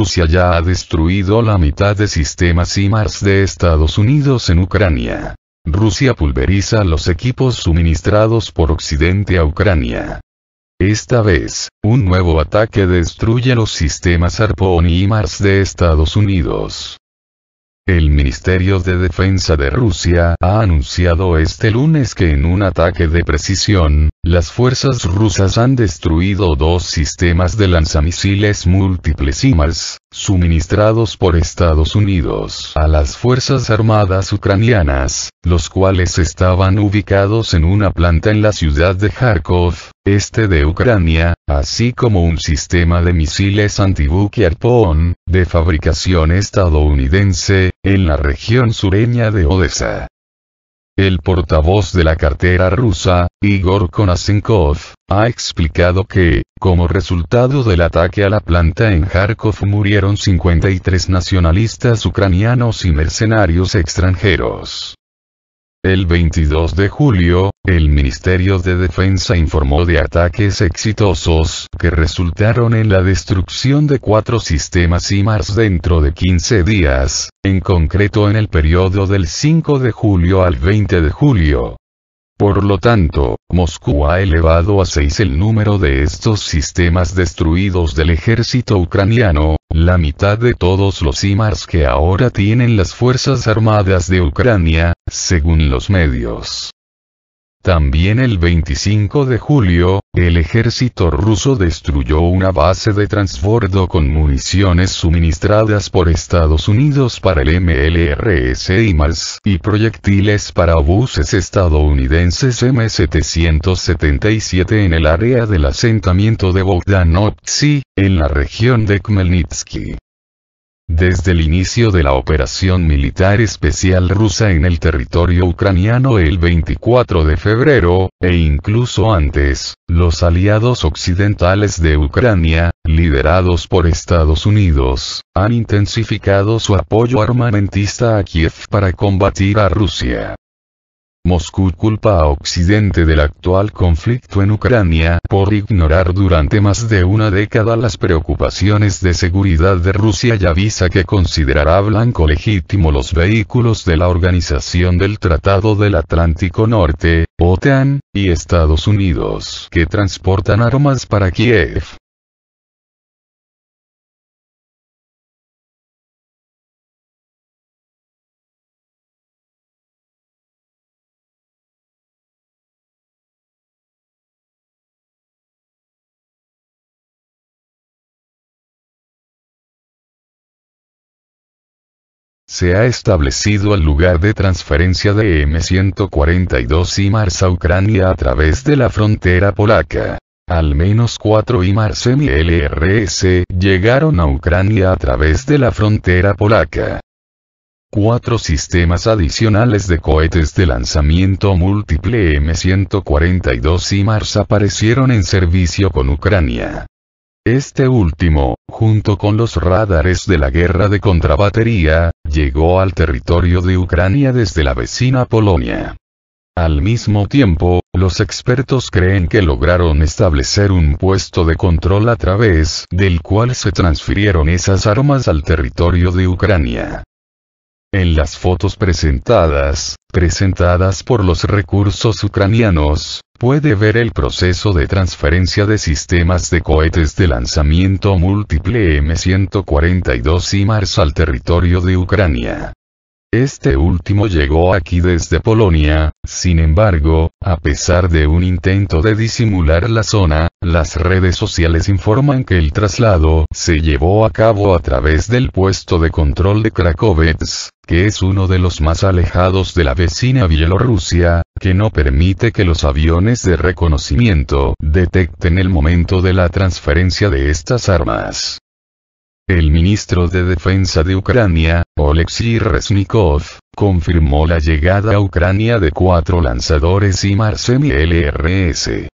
Rusia ya ha destruido la mitad de sistemas IMARS de Estados Unidos en Ucrania. Rusia pulveriza los equipos suministrados por Occidente a Ucrania. Esta vez, un nuevo ataque destruye los sistemas ARPON y IMARS de Estados Unidos. El Ministerio de Defensa de Rusia ha anunciado este lunes que en un ataque de precisión, las fuerzas rusas han destruido dos sistemas de lanzamisiles múltiples IMAS, suministrados por Estados Unidos a las Fuerzas Armadas ucranianas, los cuales estaban ubicados en una planta en la ciudad de Kharkov, este de Ucrania, así como un sistema de misiles antibuque Arpón, de fabricación estadounidense, en la región sureña de Odessa. El portavoz de la cartera rusa, Igor Konasenkov, ha explicado que, como resultado del ataque a la planta en Kharkov murieron 53 nacionalistas ucranianos y mercenarios extranjeros. El 22 de julio, el Ministerio de Defensa informó de ataques exitosos que resultaron en la destrucción de cuatro sistemas IMARS dentro de 15 días, en concreto en el periodo del 5 de julio al 20 de julio. Por lo tanto, Moscú ha elevado a seis el número de estos sistemas destruidos del ejército ucraniano, la mitad de todos los IMARS que ahora tienen las Fuerzas Armadas de Ucrania, según los medios. También el 25 de julio, el ejército ruso destruyó una base de transbordo con municiones suministradas por Estados Unidos para el MLRS y proyectiles para buses estadounidenses M777 en el área del asentamiento de Bogdanovtsi, en la región de Khmelnytsky. Desde el inicio de la operación militar especial rusa en el territorio ucraniano el 24 de febrero, e incluso antes, los aliados occidentales de Ucrania, liderados por Estados Unidos, han intensificado su apoyo armamentista a Kiev para combatir a Rusia. Moscú culpa a Occidente del actual conflicto en Ucrania por ignorar durante más de una década las preocupaciones de seguridad de Rusia y avisa que considerará blanco legítimo los vehículos de la Organización del Tratado del Atlántico Norte, OTAN, y Estados Unidos que transportan armas para Kiev. se ha establecido el lugar de transferencia de M142 IMARS a Ucrania a través de la frontera polaca. Al menos cuatro IMARS MLRS llegaron a Ucrania a través de la frontera polaca. Cuatro sistemas adicionales de cohetes de lanzamiento múltiple M142 IMARS aparecieron en servicio con Ucrania. Este último, junto con los radares de la guerra de contrabatería, llegó al territorio de Ucrania desde la vecina Polonia. Al mismo tiempo, los expertos creen que lograron establecer un puesto de control a través del cual se transfirieron esas armas al territorio de Ucrania. En las fotos presentadas, presentadas por los recursos ucranianos, puede ver el proceso de transferencia de sistemas de cohetes de lanzamiento múltiple M142 y Mars al territorio de Ucrania. Este último llegó aquí desde Polonia, sin embargo, a pesar de un intento de disimular la zona, las redes sociales informan que el traslado se llevó a cabo a través del puesto de control de Krakowets, que es uno de los más alejados de la vecina Bielorrusia, que no permite que los aviones de reconocimiento detecten el momento de la transferencia de estas armas. El ministro de Defensa de Ucrania, Oleksiy Reznikov, confirmó la llegada a Ucrania de cuatro lanzadores y Marsemi LRS.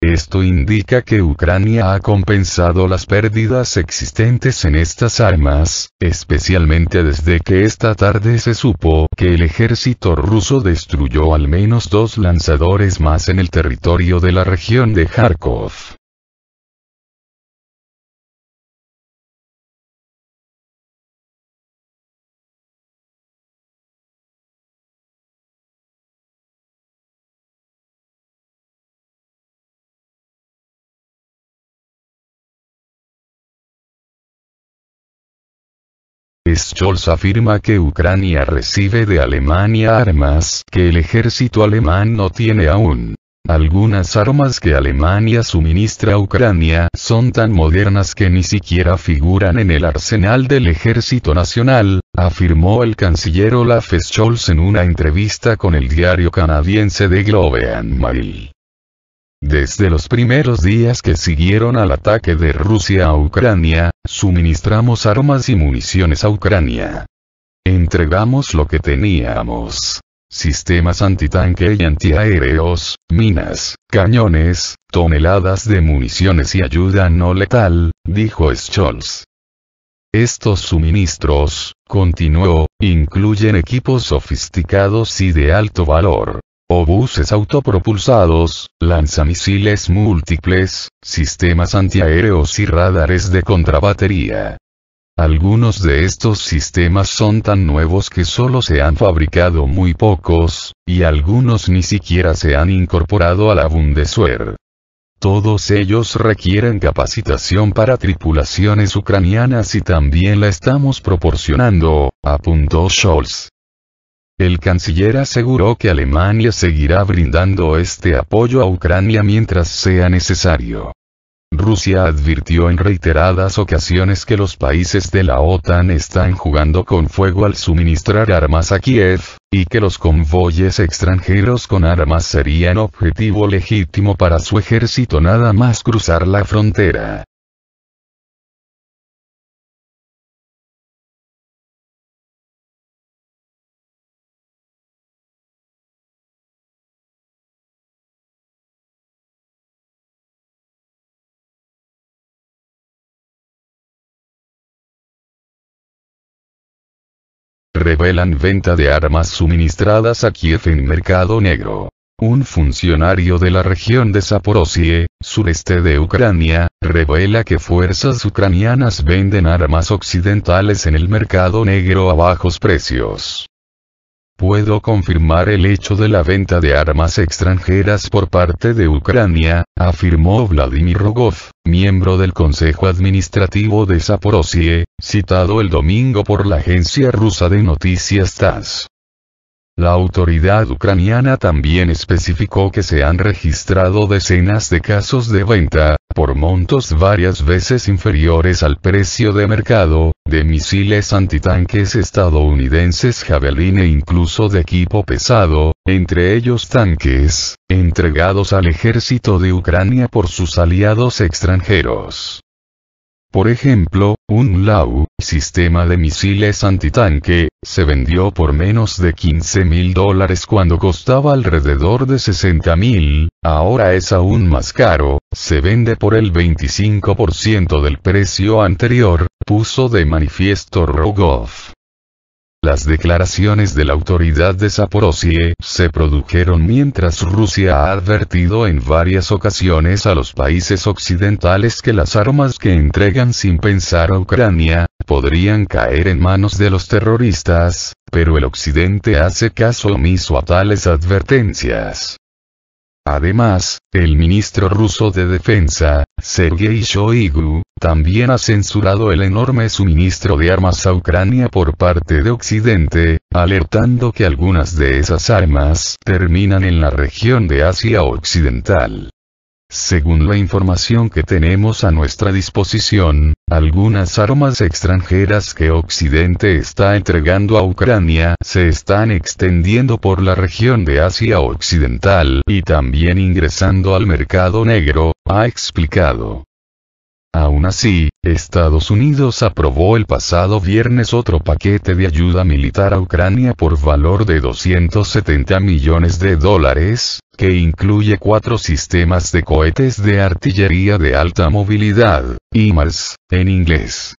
Esto indica que Ucrania ha compensado las pérdidas existentes en estas armas, especialmente desde que esta tarde se supo que el ejército ruso destruyó al menos dos lanzadores más en el territorio de la región de Kharkov. Scholz afirma que Ucrania recibe de Alemania armas que el ejército alemán no tiene aún. Algunas armas que Alemania suministra a Ucrania son tan modernas que ni siquiera figuran en el arsenal del ejército nacional, afirmó el canciller Olaf Scholz en una entrevista con el diario canadiense The Globe and Mail. Desde los primeros días que siguieron al ataque de Rusia a Ucrania, suministramos armas y municiones a Ucrania. Entregamos lo que teníamos. Sistemas antitanque y antiaéreos, minas, cañones, toneladas de municiones y ayuda no letal, dijo Scholz. Estos suministros, continuó, incluyen equipos sofisticados y de alto valor, obuses autopropulsados, lanzamisiles múltiples, sistemas antiaéreos y radares de contrabatería. Algunos de estos sistemas son tan nuevos que solo se han fabricado muy pocos, y algunos ni siquiera se han incorporado a la Bundeswehr. Todos ellos requieren capacitación para tripulaciones ucranianas y también la estamos proporcionando, apuntó Scholz. El canciller aseguró que Alemania seguirá brindando este apoyo a Ucrania mientras sea necesario. Rusia advirtió en reiteradas ocasiones que los países de la OTAN están jugando con fuego al suministrar armas a Kiev, y que los convoyes extranjeros con armas serían objetivo legítimo para su ejército nada más cruzar la frontera. revelan venta de armas suministradas a Kiev en mercado negro. Un funcionario de la región de Saporosie, sureste de Ucrania, revela que fuerzas ucranianas venden armas occidentales en el mercado negro a bajos precios. Puedo confirmar el hecho de la venta de armas extranjeras por parte de Ucrania, afirmó Vladimir Rogov, miembro del Consejo Administrativo de Zaporozhye, citado el domingo por la agencia rusa de noticias TASS. La autoridad ucraniana también especificó que se han registrado decenas de casos de venta, por montos varias veces inferiores al precio de mercado, de misiles antitanques estadounidenses Javelin e incluso de equipo pesado, entre ellos tanques, entregados al ejército de Ucrania por sus aliados extranjeros. Por ejemplo, un Lau, sistema de misiles antitanque, se vendió por menos de 15 mil dólares cuando costaba alrededor de 60 mil, ahora es aún más caro, se vende por el 25% del precio anterior, puso de manifiesto Rogoff. Las declaraciones de la autoridad de Saporosie se produjeron mientras Rusia ha advertido en varias ocasiones a los países occidentales que las armas que entregan sin pensar a Ucrania, podrían caer en manos de los terroristas, pero el occidente hace caso omiso a tales advertencias. Además, el ministro ruso de Defensa, Sergei Shoigu, también ha censurado el enorme suministro de armas a Ucrania por parte de Occidente, alertando que algunas de esas armas terminan en la región de Asia Occidental. Según la información que tenemos a nuestra disposición, algunas armas extranjeras que Occidente está entregando a Ucrania se están extendiendo por la región de Asia Occidental y también ingresando al mercado negro, ha explicado. Aún así, Estados Unidos aprobó el pasado viernes otro paquete de ayuda militar a Ucrania por valor de 270 millones de dólares, que incluye cuatro sistemas de cohetes de artillería de alta movilidad, IMARS, en inglés,